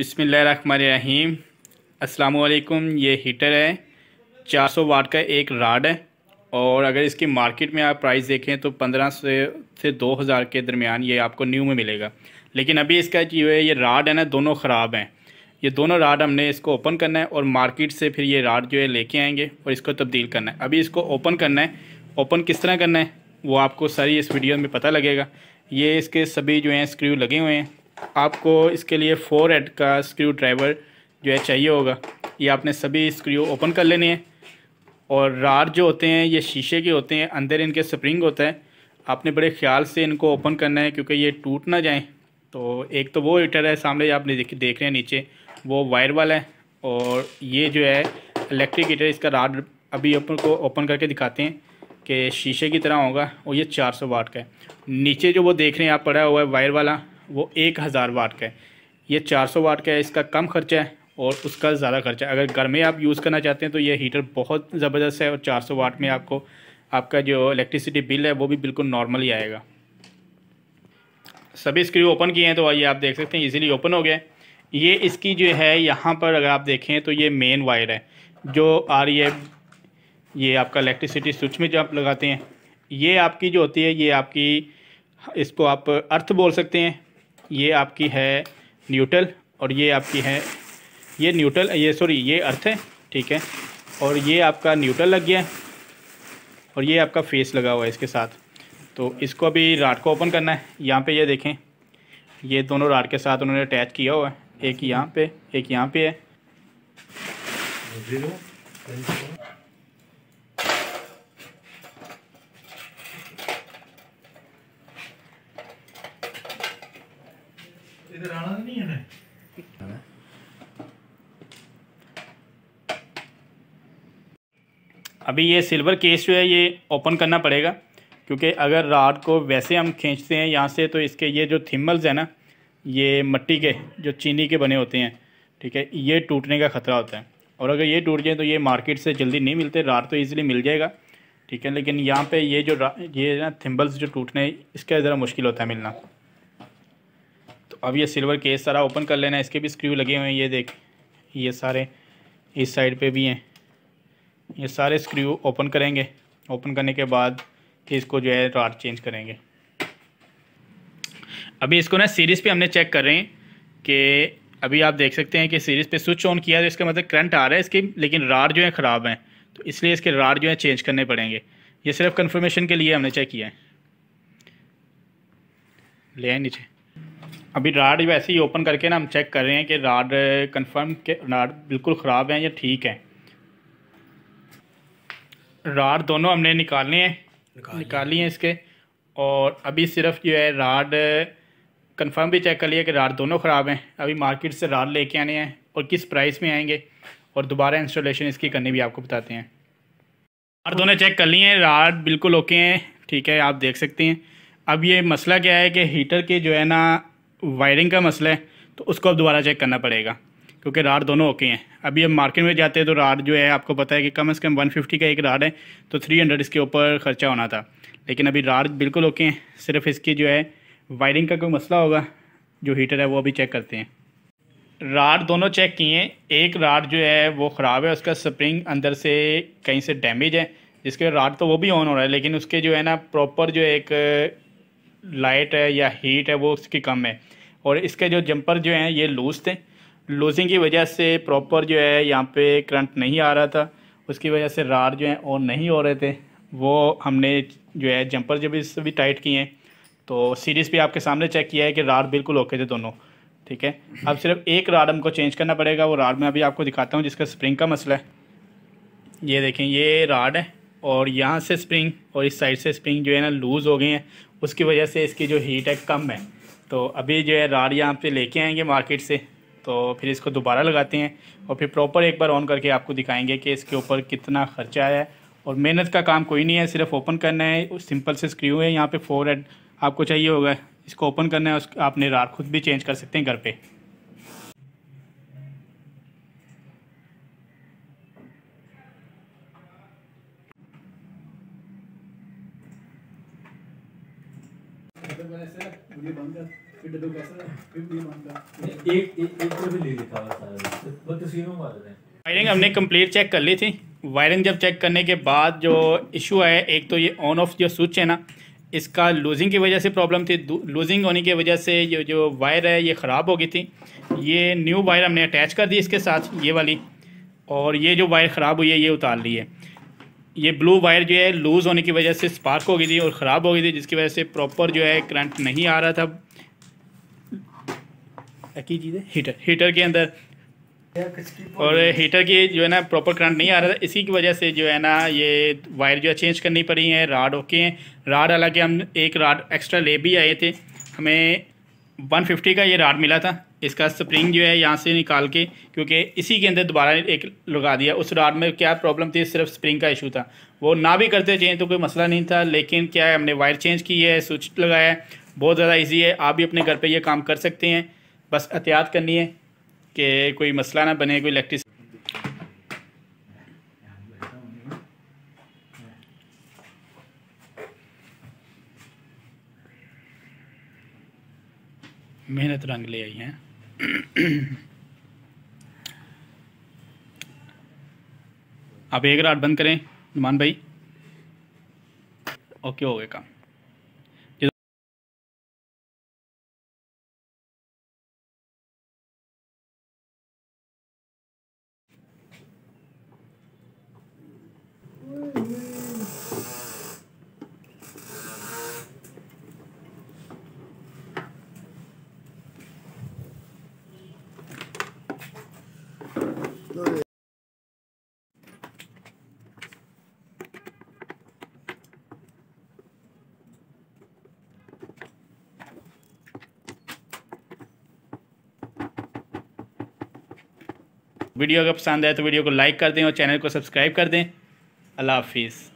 बसमीम अस्सलाम ये हीटर है 400 वाट का एक राड है और अगर इसकी मार्केट में आप प्राइस देखें तो 1500 से से 2000 के दरमियान ये आपको न्यू में मिलेगा लेकिन अभी इसका जो है ये राड है ना दोनों ख़राब हैं ये दोनों राड हमने इसको ओपन करना है और मार्केट से फिर ये राड जो है लेके आएंगे और इसको तब्दील करना है अभी इसको ओपन करना है ओपन किस तरह करना है वो आपको सारी इस वीडियो में पता लगेगा ये इसके सभी जो हैं स्क्रू लगे हुए हैं आपको इसके लिए फोर एड का स्क्रू ड्राइवर जो है चाहिए होगा ये आपने सभी स्क्रू ओपन कर लेने हैं और रार जो होते हैं ये शीशे के होते हैं अंदर इनके स्प्रिंग होता है आपने बड़े ख्याल से इनको ओपन करना है क्योंकि ये टूट ना जाए तो एक तो वो हीटर है सामने आप देख देख रहे हैं नीचे वो वायर वाला है और ये जो है इलेक्ट्रिक हीटर इसका राड अभी ओपन को ओपन करके दिखाते हैं कि शीशे की तरह होगा और ये 400 वाट का है नीचे जो वो देख रहे हैं आप पड़ा हुआ है वायर वाला वो एक हज़ार वाट का है ये चार सौ वाट का है इसका कम खर्चा है और उसका ज़्यादा खर्चा अगर घर में आप यूज़ करना चाहते हैं तो ये हीटर बहुत ज़बरदस्त है और चार सौ वाट में आपको आपका जो इलेक्ट्रिसिटी बिल है वो भी बिल्कुल नॉर्मल ही आएगा सभी स्क्रू ओपन किए हैं तो आइए आप देख सकते हैं ईजिली ओपन हो गया ये इसकी जो है यहाँ पर अगर आप देखें तो ये मेन वायर है जो आ रही है ये आपका इलेक्ट्रिसिटी स्विच में जो आप लगाते हैं ये आपकी जो होती है ये आपकी इसको आप अर्थ बोल सकते हैं ये आपकी है न्यूट्रल और ये आपकी है ये न्यूट्रल ये सॉरी ये अर्थ है ठीक है और ये आपका न्यूट्रल लग गया है और ये आपका फेस लगा हुआ है इसके साथ तो इसको अभी राड को ओपन करना है यहाँ पे ये यह देखें ये दोनों राड के साथ उन्होंने अटैच किया हुआ है एक यहाँ पे एक यहाँ पे है इधर आना नहीं है ना अभी ये सिल्वर केस जो है ये ओपन करना पड़ेगा क्योंकि अगर राड को वैसे हम खींचते हैं यहाँ से तो इसके ये जो थिम्बल्स हैं ना ये मट्टी के जो चीनी के बने होते हैं ठीक है ये टूटने का ख़तरा होता है और अगर ये टूट जाए तो ये मार्केट से जल्दी नहीं मिलते राड तो ईज़िली मिल जाएगा ठीक है लेकिन यहाँ पर ये जो ये ना थिम्बल्स जो टूटने इसका ज़रा मुश्किल होता है मिलना तो अब ये सिल्वर केस सारा ओपन कर लेना इसके भी स्क्रू लगे हुए हैं ये देख ये सारे इस साइड पे भी हैं ये सारे स्क्रू ओपन करेंगे ओपन करने के बाद इसको जो है राड चेंज करेंगे अभी इसको ना सीरीज़ पे हमने चेक कर रहे हैं कि अभी आप देख सकते हैं कि सीरीज़ पे स्विच ऑन किया तो इसका मतलब करंट आ रहा है इसके लेकिन राड जो है ख़राब हैं तो इसलिए इसके राड जो है चेंज करने पड़ेंगे ये सिर्फ कन्फर्मेशन के लिए हमने चेक किया है ले नीचे अभी राड वैसे ही ओपन करके ना हम चेक कर रहे हैं कि राड कंफर्म के राड बिल्कुल ख़राब है या ठीक है राड दोनों हमने निकालने हैं निकाल निकाली हैं इसके और अभी सिर्फ जो है राड कंफर्म भी चेक कर लिया कि राड दोनों ख़राब हैं अभी मार्केट से राड लेके आने हैं और किस प्राइस में आएंगे और दोबारा इंस्टॉलेशन इसकी करनी भी आपको बताते हैं राड दोनों चेक कर लिए हैं राड बिल्कुल ओके हैं ठीक है आप देख सकते हैं अब ये मसला क्या है कि हीटर के जो है ना वायरिंग का मसला है तो उसको अब दोबारा चेक करना पड़ेगा क्योंकि राड दोनों ओके हैं अभी हम मार्केट में जाते हैं तो राड जो है आपको पता है कि कम से कम 150 का एक राड है तो 300 इसके ऊपर ख़र्चा होना था लेकिन अभी राड बिल्कुल ओके हैं सिर्फ इसकी जो है वायरिंग का कोई मसला होगा जो हीटर है वो अभी चेक करते हैं राड दोनों चेक किए हैं एक राड जो है वो ख़राब है उसका स्प्रिंग अंदर से कहीं से डैमेज है जिसके राड तो वो भी ऑन हो रहा है लेकिन उसके जो है ना प्रॉपर जो एक लाइट है या हीट है वो उसकी कम है और इसके जो जंपर जो हैं ये लूज़ थे लूजिंग की वजह से प्रॉपर जो है यहाँ पे करंट नहीं आ रहा था उसकी वजह से रार जो है ऑन नहीं हो रहे थे वो हमने जो है जंपर जब इस भी टाइट किए हैं तो सीरीज़ भी आपके सामने चेक किया है कि रार बिल्कुल ओके थे दोनों ठीक है अब सिर्फ एक राड हमको चेंज करना पड़ेगा वो राड मैं अभी आपको दिखाता हूँ जिसका स्प्रिंग का मसला है ये देखें ये राड है और यहाँ से स्प्रिंग और इस साइड से स्प्रिंग जो है ना लूज़ हो गए हैं उसकी वजह से इसकी जो हीट है कम है तो अभी जो है रार यहाँ पे लेके आएंगे मार्केट से तो फिर इसको दोबारा लगाते हैं और फिर प्रॉपर एक बार ऑन करके आपको दिखाएंगे कि इसके ऊपर कितना ख़र्चा आया है और मेहनत का काम कोई नहीं है सिर्फ ओपन करना है सिंपल से स्क्रू है यहाँ पर फोर हेड आपको चाहिए होगा इसको ओपन करना है उस आपने रार खुद भी चेंज कर सकते हैं घर पर वायरिंग तो हमने कंप्लीट चेक कर ली थी वायरिंग जब चेक करने के बाद जो इशू आया एक तो ये ऑन ऑफ जो स्विच है ना इसका लूजिंग की वजह से प्रॉब्लम थी लूजिंग होने की वजह से ये जो वायर है ये ख़राब हो गई थी ये न्यू वायर हमने अटैच कर दी इसके साथ ये वाली और ये जो वायर ख़राब हुई है ये उतार ली है ये ब्लू वायर जो है लूज़ होने की वजह से स्पार्क हो गई थी और ख़राब हो गई थी जिसकी वजह से प्रॉपर जो है करंट नहीं आ रहा था की चीज़ है हीटर हीटर के अंदर और हीटर की जो है ना प्रॉपर करंट नहीं आ रहा था इसी की वजह से जो है ना ये वायर जो है चेंज करनी पड़ी है राड ओके हैं राड हालांकि हम एक राड एक्स्ट्रा ले भी आए थे हमें 150 का ये राड मिला था इसका स्प्रिंग जो है यहाँ से निकाल के क्योंकि इसी के अंदर दोबारा एक लगा दिया उस रॉड में क्या प्रॉब्लम थी सिर्फ स्प्रिंग का इशू था वो ना भी करते चेंज तो कोई मसला नहीं था लेकिन क्या है हमने वायर चेंज की है स्विच लगाया है बहुत ज़्यादा ईजी है आप भी अपने घर पर यह काम कर सकते हैं बस एहतियात करनी है कि कोई मसला ना बने कोई इलेक्ट्रिस मेहनत रंग ले आई हैं आप एक रात बंद करें नुमान भाई ओके हो गया काम वीडियो अगर पसंद आए तो वीडियो को लाइक कर दें और चैनल को सब्सक्राइब कर दें अल्लाह हाफिज़